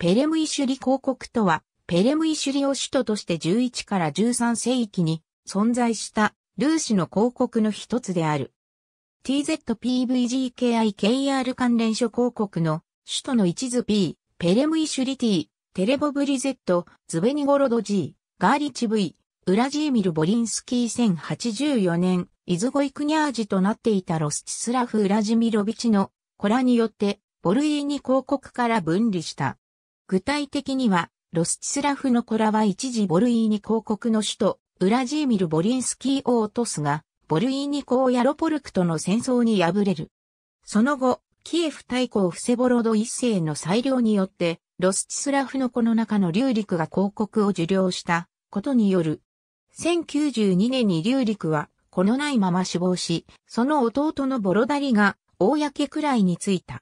ペレムイシュリ公国とは、ペレムイシュリを首都として11から13世紀に存在したルーシの公国の一つである。TZPVGKIKR 関連諸公国の首都の一図 P、ペレムイシュリティ、テレボブリゼット、ズベニゴロド G、ガーリチ V、ウラジーミル・ボリンスキー1084年、イズゴイクニャージとなっていたロスチスラフ・ウラジミロビチのコラによって、ボルイーニ公国から分離した。具体的には、ロスチスラフの子らは一時ボルイーニ公国の首都、ウラジーミル・ボリンスキーを落とすが、ボルイーニ公ヤロポルクとの戦争に敗れる。その後、キエフ大公フセボロド一世の裁量によって、ロスチスラフの子の中のリューリクが公国を受領したことによる。1092年にリューリクは、このないまま死亡し、その弟のボロダリが、公くらいについた。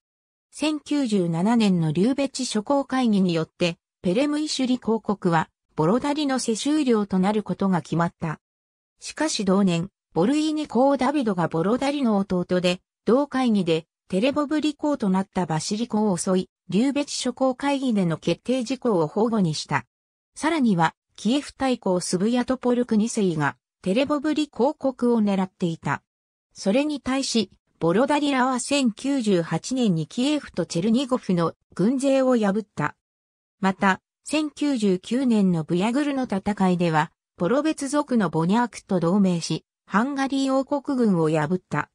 1097年のリューベチ諸公会議によって、ペレムイシュリ公国は、ボロダリの世襲領となることが決まった。しかし同年、ボルイーニ公ダビドがボロダリの弟で、同会議でテレボブリ公となったバシリ公を襲い、リューベチ諸公会議での決定事項を保護にした。さらには、キエフ大公スブヤトポルク二世がテレボブリ公国を狙っていた。それに対し、ボロダリラは1098年にキエフとチェルニゴフの軍勢を破った。また、1099年のブヤグルの戦いでは、ボロベツ族のボニャークと同盟し、ハンガリー王国軍を破った。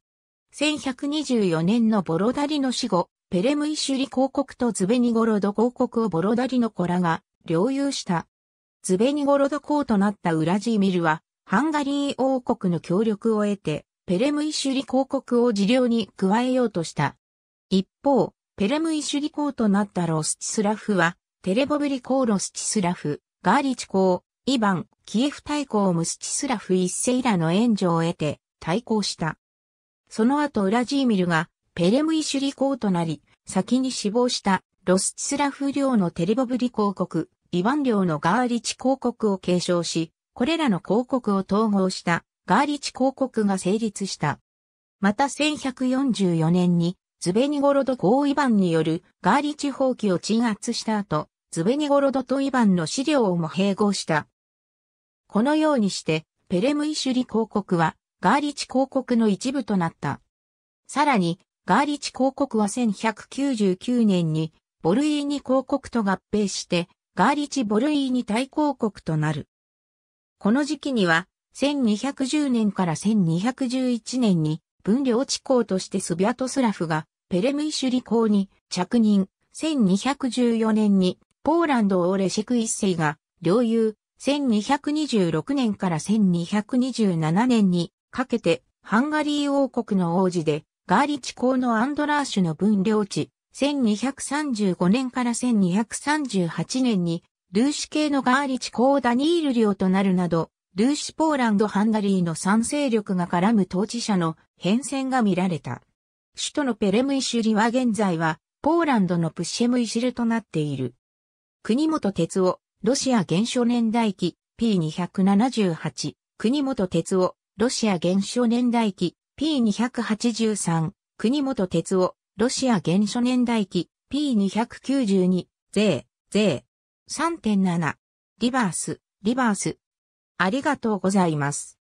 1124年のボロダリの死後、ペレムイシュリ公国とズベニゴロド公国をボロダリの子らが領有した。ズベニゴロド公となったウラジーミルは、ハンガリー王国の協力を得て、ペレムイシュリ公国を治療に加えようとした。一方、ペレムイシュリ公となったロスチスラフは、テレボブリ公ロスチスラフ、ガーリチ公、イバン、キエフ大公ムスチスラフ一世らの援助を得て対抗した。その後ウラジーミルがペレムイシュリ公となり、先に死亡したロスチスラフ領のテレボブリ公国、イバン領のガーリチ公国を継承し、これらの公国を統合したガーリチ公国が成立した。また1144年に、ズベニゴロド公イバンによるガーリチ放棄を鎮圧した後、ズベニゴロドとイバンの資料をも併合した。このようにして、ペレムイシュリ公国は、ガーリチ公国の一部となった。さらに、ガーリチ公国は1199年に、ボルイーニ公国と合併して、ガーリチ・ボルイーニ大公国となる。この時期には、1210年から1211年に分領地公としてスビャトスラフがペレムイシュリ公に着任。1214年にポーランドオーレシェク一世が領有。1226年から1227年にかけてハンガリー王国の王子でガーリチ公のアンドラーシュの分領地。1235年から1238年にルーシ系のガーリチ公ダニール領となるなどルーシポーランド・ハンガリーの賛成力が絡む統治者の変遷が見られた。首都のペレムイシュリは現在は、ポーランドのプシェムイシルとなっている。国本哲夫、ロシア現象年代記 P278、国本哲夫、ロシア現象年代記 P283、国本哲夫、ロシア現象年代記 P292、税、税。3.7、リバース、リバース。ありがとうございます。